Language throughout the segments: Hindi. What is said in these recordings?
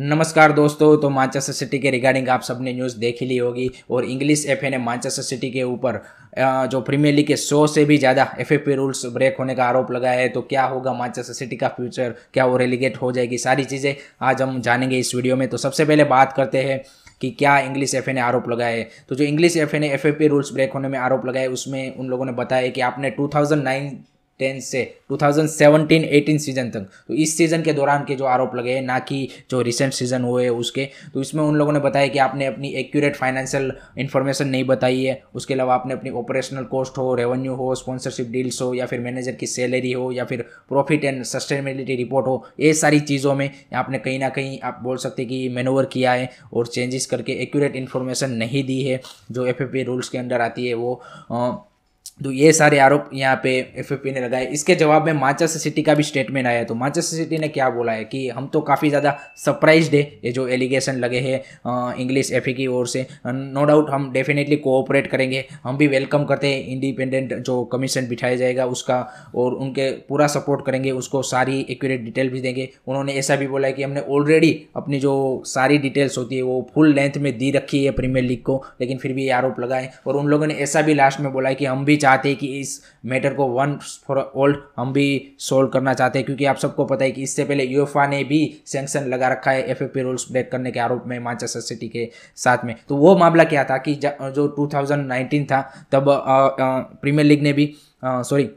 नमस्कार दोस्तों तो मानचेस्टर सिटी के रिगार्डिंग आप सबने न्यूज़ देखी ली होगी और इंग्लिश एफ ने मानचेस्टर सिटी के ऊपर जो प्रीमियर लीग के सौ से भी ज़्यादा एफ रूल्स ब्रेक होने का आरोप लगाया है तो क्या होगा मानचेस्टर सिटी का फ्यूचर क्या वो रेलीगेट हो जाएगी सारी चीज़ें आज हम जानेंगे इस वीडियो में तो सबसे पहले बात करते हैं कि क्या इंग्लिश एफ ने आरोप लगाया है तो जो इंग्लिश एफ ने एफ रूल्स ब्रेक होने में आरोप लगाए उसमें उन लोगों ने बताया कि आपने टू टेन से 2017-18 सीजन तक तो इस सीज़न के दौरान के जो आरोप लगे हैं ना कि जो रिसेंट सीज़न हुए हैं उसके तो इसमें उन लोगों ने बताया कि आपने अपनी एक्यूरेट फाइनेंशियल इन्फॉर्मेशन नहीं बताई है उसके अलावा आपने अपनी ऑपरेशनल कॉस्ट हो रेवेन्यू हो स्पॉन्सरशिप डील्स हो या फिर मैनेजर की सैलरी हो या फिर प्रॉफिट एंड सस्टेनेबिलिटी रिपोर्ट हो ये सारी चीज़ों में आपने कहीं ना कहीं आप बोल सकते कि मेनोवर किया है और चेंजेस करके एक्यूरेट इन्फॉर्मेशन नहीं दी है जो एफ रूल्स के अंडर आती है वो आ, तो ये सारे आरोप यहाँ पे एफएफपी ने लगाए इसके जवाब में माचस सिटी का भी स्टेटमेंट आया तो माचस सिटी ने क्या बोला है कि हम तो काफ़ी ज़्यादा सरप्राइज है ये जो एलिगेशन लगे हैं इंग्लिश एफ की ओर से नो डाउट हम डेफिनेटली कोऑपरेट करेंगे हम भी वेलकम करते हैं इंडिपेंडेंट जो कमीशन बिठाया जाएगा उसका और उनके पूरा सपोर्ट करेंगे उसको सारी एक्यूरेट डिटेल भी देंगे उन्होंने ऐसा भी बोला है कि हमने ऑलरेडी अपनी जो सारी डिटेल्स होती है वो फुल लेंथ में दी रखी है प्रीमियर लीग को लेकिन फिर भी ये आरोप लगाए और उन लोगों ने ऐसा भी लास्ट में बोला है कि हम भी चाहते हैं कि इस मैटर को वन फॉर ऑल हम भी सोल्व करना चाहते हैं क्योंकि आप सबको पता है कि इससे पहले यूएफा ने भी सेंक्शन लगा रखा है एफ रूल्स ब्रेक करने के आरोप में मानचेस्टर सिटी के साथ में तो वो मामला क्या था कि जो टू था तब प्रीमियर लीग ने भी सॉरी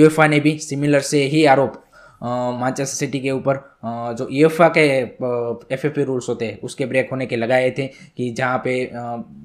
यूएफा ने भी सिमिलर से ही आरोप मानचेस्टर सिटी के ऊपर जो एफ के एफ एफ रूल्स होते हैं उसके ब्रेक होने के लगाए थे कि जहाँ पे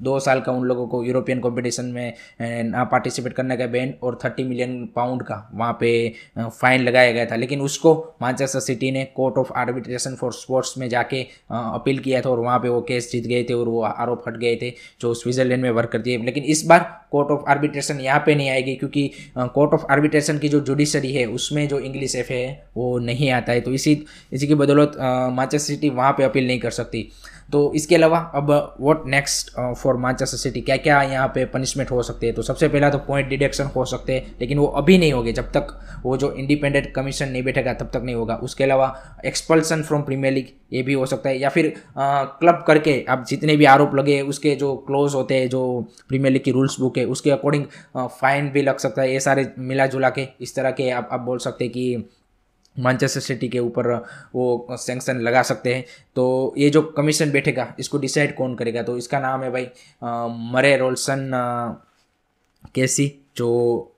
दो साल का उन लोगों को यूरोपियन कंपटीशन में ना पार्टिसिपेट करने का बैन और थर्टी मिलियन पाउंड का वहाँ पे फाइन लगाया गया था लेकिन उसको मानचेस्टर सिटी ने court of arbitration for sports में जाके अपील किया था और वहाँ पर वो केस जीत गए थे और वो आरोप हट गए थे जो स्विट्जरलैंड में वर्क करती है लेकिन इस बार कोर्ट ऑफ आर्बिट्रेशन यहाँ पर नहीं आएगी क्योंकि कोर्ट ऑफ आर्बिट्रेशन की जो जुडिशरी है उसमें जो इंग्लिश एफ है वो नहीं आता है तो इसी इसी की बदौलत मैनचेस्टर सिटी वहाँ पे अपील नहीं कर सकती तो इसके अलावा अब what next for Manchester City क्या क्या यहाँ पे पनिशमेंट हो सकते हैं तो सबसे पहला तो पॉइंट डिडक्शन हो सकते हैं लेकिन वो अभी नहीं होगी जब तक वो जो इंडिपेंडेंट कमीशन नहीं बैठेगा तब तक नहीं होगा उसके अलावा एक्सपल्सन फ्रॉम प्रीमियर लीग ये भी हो सकता है या फिर क्लब करके आप जितने भी आरोप लगे उसके जो क्लोज होते हैं जो प्रीमियर लीग की रूल्स बुक है उसके अकॉर्डिंग फाइन भी लग सकता है ये सारे मिला जुला के इस तरह के आप आप बोल सकते हैं कि मैनचेस्टर सिटी के ऊपर वो सेंक्शन लगा सकते हैं तो ये जो कमीशन बैठेगा इसको डिसाइड कौन करेगा तो इसका नाम है भाई मरे रोल्सन केसी जो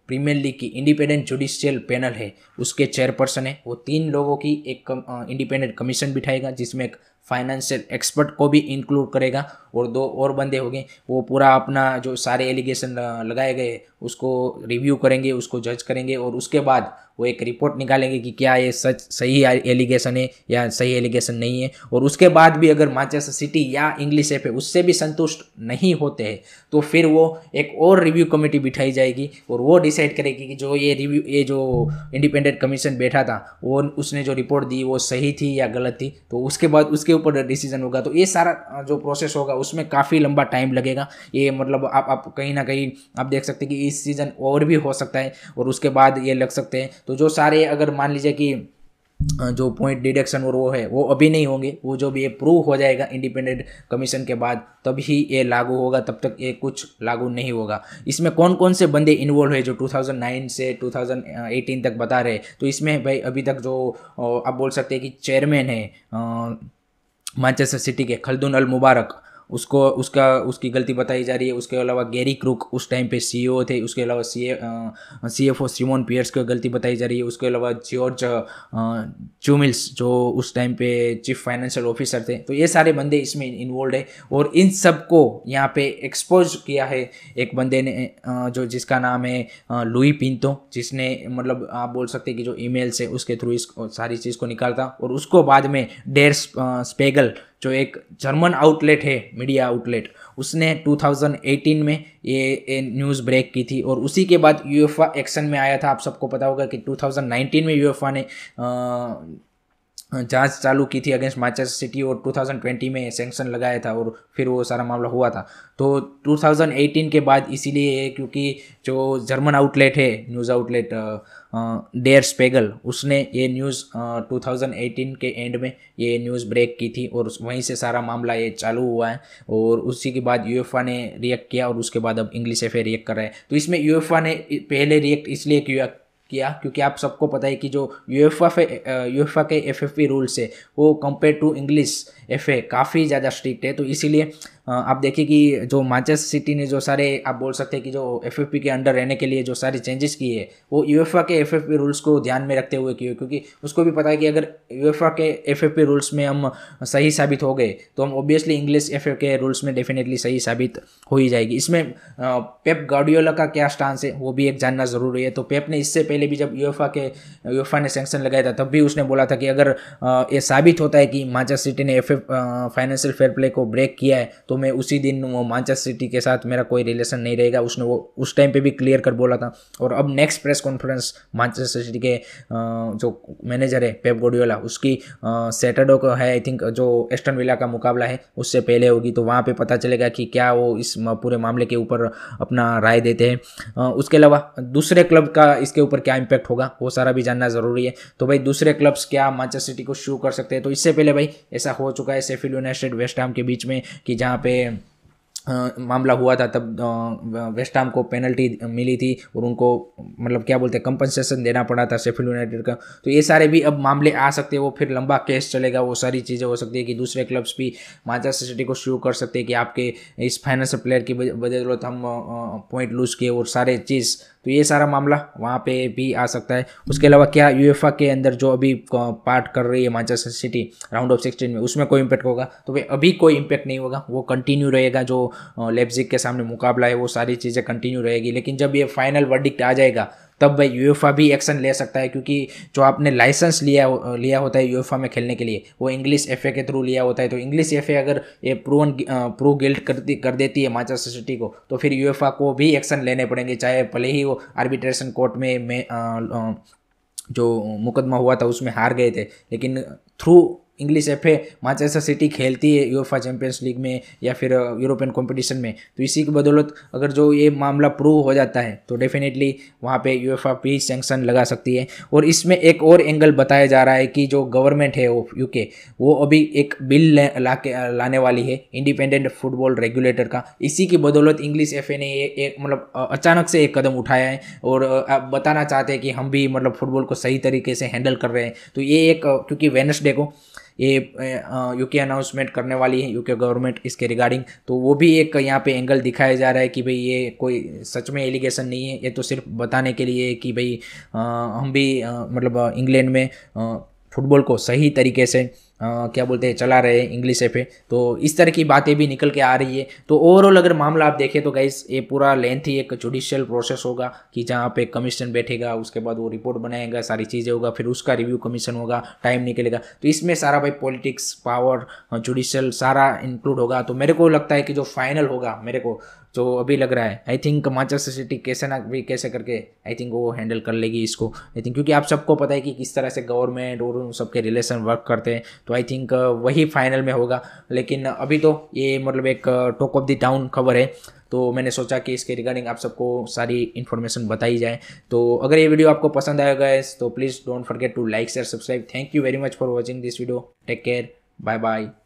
प्रीमियर लीग की इंडिपेंडेंट जुडिशियल पैनल है उसके चेयरपर्सन है वो तीन लोगों की एक इंडिपेंडेंट कमीशन बिठाएगा जिसमें एक फाइनेंशियल एक्सपर्ट को भी इंक्लूड करेगा और दो और बंदे होंगे वो पूरा अपना जो सारे एलिगेशन लगाए गए उसको रिव्यू करेंगे उसको जज करेंगे और उसके बाद वो एक रिपोर्ट निकालेंगे कि क्या ये सच सही एलिगेशन है या सही एलिगेशन नहीं है और उसके बाद भी अगर माचेस्टर सिटी या इंग्लिश एफ उससे भी संतुष्ट नहीं होते हैं तो फिर वो एक और रिव्यू कमेटी बिठाई जाएगी और वो डिसाइड करेगी कि जो ये रिव्यू ये जो इंडिपेंडेंट कमीशन बैठा था वो उसने जो रिपोर्ट दी वो सही थी या गलत थी तो उसके बाद उसके ऊपर डिसीजन होगा तो ये सारा जो प्रोसेस होगा उसमें काफ़ी लंबा टाइम लगेगा ये मतलब आप आप कहीं ना कहीं आप देख सकते हैं कि इस सीज़न और भी हो सकता है और उसके बाद ये लग सकते हैं तो जो सारे अगर मान लीजिए कि जो पॉइंट डिडक्शन और वो है वो अभी नहीं होंगे वो जो भी ये प्रूव हो जाएगा इंडिपेंडेंट कमीशन के बाद तभी ये लागू होगा तब तक ये कुछ लागू नहीं होगा इसमें कौन कौन से बंदे इन्वॉल्व है जो 2009 से 2018 तक बता रहे तो इसमें भाई अभी तक जो आप बोल सकते हैं कि चेयरमैन है मैनचेस्टर सिटी के खलदुन अल मुबारक उसको उसका उसकी गलती बताई जा रही है उसके अलावा गैरी क्रुक उस टाइम पे सीईओ e थे उसके अलावा C C F O Simon Pearce की गलती बताई जा रही है उसके अलावा जॉर्ज चूमिल्स जो उस टाइम पे चीफ फाइनेंशियल ऑफिसर थे तो ये सारे बंदे इसमें इन्वॉल्व है और इन सब को यहाँ पे एक्सपोज किया है एक बंदे ने जो जिसका नाम है लुई पिंतो जिसने मतलब आप बोल सकते कि जो ईमेल है उसके थ्रू इस सारी चीज़ को निकालता और उसको बाद में डेर स्पेगल जो एक जर्मन आउटलेट है मीडिया आउटलेट उसने 2018 में ये न्यूज़ ब्रेक की थी और उसी के बाद यूएफए एक्शन में आया था आप सबको पता होगा कि 2019 में यूएफए ने जांच चालू की थी अगेंस्ट मैनचेस्टर सिटी और 2020 में सेंक्शन लगाया था और फिर वो सारा मामला हुआ था तो 2018 के बाद इसीलिए क्योंकि जो जर्मन आउटलेट है न्यूज़ आउटलेट डेयर स्पेगल उसने ये न्यूज़ 2018 के एंड में ये न्यूज़ ब्रेक की थी और वहीं से सारा मामला ये चालू हुआ है और उसी के बाद यूएफा ने रिएक्ट किया और उसके बाद अब इंग्लिश एफ रिएक्ट कर रहा है तो इसमें यूएफा ने पहले रिएक्ट इसलिए किया किया क्योंकि आप सबको पता है कि जो यूएफा एफ के एफ रूल्स है वो कंपेयर टू इंग्लिश एफ काफ़ी ज़्यादा स्ट्रिक्ट है तो इसीलिए आप देखिए कि जो मैनचेस्टर सिटी ने जो सारे आप बोल सकते हैं कि जो एफ के अंडर रहने के लिए जो सारे चेंजेस किए हैं वो यूएफए के एफ रूल्स को ध्यान में रखते हुए किए क्योंकि उसको भी पता है कि अगर यूएफए के एफ रूल्स में हम सही साबित हो गए तो हम ऑब्वियसली इंग्लिश एफ के रूल्स में डेफिनेटली सही साबित हो ही जाएगी इसमें पेप गार्डियोला का क्या स्टांस है वो भी एक जानना ज़रूरी है तो पेप ने इससे पहले भी जब यूएफए के यूएफए ने सेंक्शन लगाया था तब भी उसने बोला था कि अगर ये साबित होता है कि मैनचेस्टर सिटी ने एफ फाइनेंशियल फेयर प्ले को ब्रेक किया है तो मैं उसी दिन वो मानचेस्टर सिटी के साथ मेरा कोई रिलेशन नहीं रहेगा उसने वो उस टाइम पे भी क्लियर कर बोला था और अब next press conference Manchester City के जो मैनेजर है पेप गोडियोला उसकी सैटरडे को है आई थिंक जो एस्टन विला का मुकाबला है उससे पहले होगी तो वहाँ पर पता चलेगा कि क्या वो इस पूरे मामले के ऊपर अपना राय देते हैं उसके अलावा दूसरे क्लब का इसके ऊपर क्या इम्पैक्ट होगा वो सारा भी जानना ज़रूरी है तो भाई दूसरे क्लब्स क्या मानचेस्टर सिटी को शुरू कर सकते हैं तो इससे पहले भाई ऐसा हो चुका है सेफिल यूनाइटेड वेस्ट के बीच में कि जहाँ पे मामला हुआ था तब वेस्टाम को पेनल्टी मिली थी और उनको मतलब क्या बोलते हैं कंपनसेशन देना पड़ा था सेफिल यूनाइटेड का तो ये सारे भी अब मामले आ सकते हैं वो फिर लंबा केस चलेगा वो सारी चीज़ें हो सकती है कि दूसरे क्लब्स भी मैनचेस्टर सिटी को शुरू कर सकते हैं कि आपके इस फाइनेंस प्लेयर की बदौलत तो हम पॉइंट लूज़ किए और सारे चीज़ तो ये सारा मामला वहाँ पे भी आ सकता है उसके अलावा क्या यूएफए के अंदर जो अभी पार्ट कर रही है Manchester City round of sixteen में उसमें कोई इम्पैक्ट होगा तो भाई अभी कोई इम्पैक्ट नहीं होगा वो कंटिन्यू रहेगा जो लेप्जिक के सामने मुकाबला है वो सारी चीज़ें कंटिन्यू रहेगी लेकिन जब ये फाइनल वर्डिक्ट आ जाएगा तब भाई यूएफा भी एक्शन ले सकता है क्योंकि जो आपने लाइसेंस लिया लिया होता है यूएफा में खेलने के लिए वो इंग्लिश एफ के थ्रू लिया होता है तो इंग्लिश एफ अगर ये प्रूवन प्रूव गिल्ट करती कर देती है माचा सिटी को तो फिर यूएफा को भी एक्शन लेने पड़ेंगे चाहे भले ही वो आर्बिट्रेशन कोर्ट में, में आ, आ, जो मुकदमा हुआ था उसमें हार गए थे लेकिन through English F A Manchester City खेलती है यूएफा चैंपियंस लीग में या फिर यूरोपियन uh, कंपटीशन में तो इसी की बदौलत अगर जो ये मामला प्रूव हो जाता है तो डेफिनेटली वहाँ पे यूएफा भी सेंक्शन लगा सकती है और इसमें एक और एंगल बताया जा रहा है कि जो गवर्नमेंट है यू यूके वो अभी एक बिल ला के uh, लाने वाली है इंडिपेंडेंट फुटबॉल रेगुलेटर का इसी की बदौलत इंग्लिश एफ ए ने ये मतलब uh, अचानक से एक कदम उठाया है और आप बताना चाहते हैं कि हम भी मतलब फुटबॉल को सही तरीके से हैंडल कर रहे हैं तो ये एक क्योंकि वेनसडे को ये यूके अनाउंसमेंट करने वाली है यूके गवर्नमेंट इसके रिगार्डिंग तो वो भी एक यहाँ पे एंगल दिखाया जा रहा है कि भाई ये कोई सच में एलिगेशन नहीं है ये तो सिर्फ बताने के लिए कि भाई हम भी मतलब इंग्लैंड में फुटबॉल को सही तरीके से क्या बोलते हैं चला रहे हैं इंग्लिश एफ तो इस तरह की बातें भी निकल के आ रही है तो ओवरऑल अगर मामला आप देखें तो गाइस ये पूरा लेंथ ही एक जुडिशियल प्रोसेस होगा कि जहाँ पे कमीशन बैठेगा उसके बाद वो रिपोर्ट बनाएगा सारी चीज़ें होगा फिर उसका रिव्यू कमीशन होगा टाइम निकलेगा तो इसमें सारा भाई पॉलिटिक्स पावर जुडिशल सारा इंक्लूड होगा तो मेरे को लगता है कि जो फाइनल होगा मेरे को जो तो अभी लग रहा है आई थिंक माचेस्टर सिटी कैसे ना भी कैसे करके आई थिंक वो हैंडल कर लेगी इसको आई थिंक क्योंकि आप सबको पता है कि किस तरह से गवर्नमेंट और उन सबके रिलेशन वर्क करते हैं तो आई थिंक uh, वही फाइनल में होगा लेकिन अभी तो ये मतलब एक टॉक ऑफ द टाउन खबर है तो मैंने सोचा कि इसके रिगार्डिंग आप सबको सारी इन्फॉर्मेशन बताई जाए तो अगर ये वीडियो आपको पसंद आया गया तो please don't forget to like share subscribe thank you very much for watching this video take care bye bye